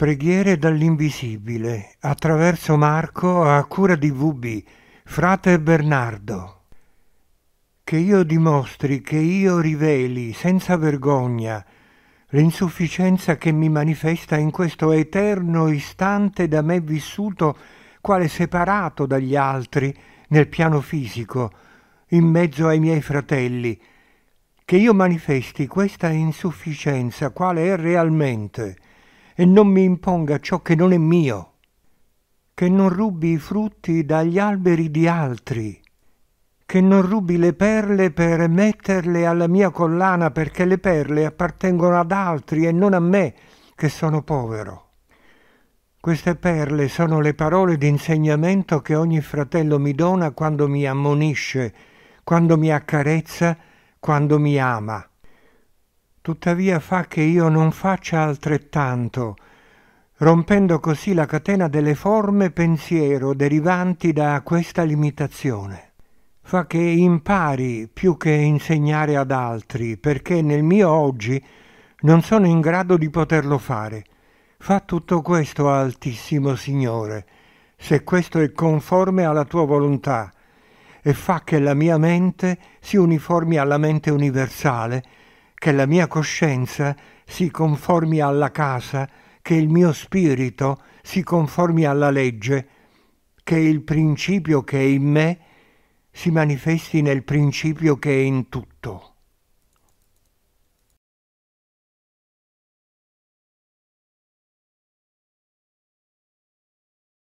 Preghiere dall'invisibile, attraverso Marco a cura di VB, frate Bernardo. Che io dimostri, che io riveli, senza vergogna, l'insufficienza che mi manifesta in questo eterno istante da me vissuto, quale separato dagli altri nel piano fisico, in mezzo ai miei fratelli, che io manifesti questa insufficienza quale è realmente, e non mi imponga ciò che non è mio, che non rubi i frutti dagli alberi di altri, che non rubi le perle per metterle alla mia collana, perché le perle appartengono ad altri e non a me, che sono povero. Queste perle sono le parole d'insegnamento che ogni fratello mi dona quando mi ammonisce, quando mi accarezza, quando mi ama tuttavia fa che io non faccia altrettanto, rompendo così la catena delle forme pensiero derivanti da questa limitazione. Fa che impari più che insegnare ad altri, perché nel mio oggi non sono in grado di poterlo fare. Fa tutto questo, Altissimo Signore, se questo è conforme alla tua volontà, e fa che la mia mente si uniformi alla mente universale, che la mia coscienza si conformi alla casa, che il mio spirito si conformi alla legge, che il principio che è in me si manifesti nel principio che è in tutti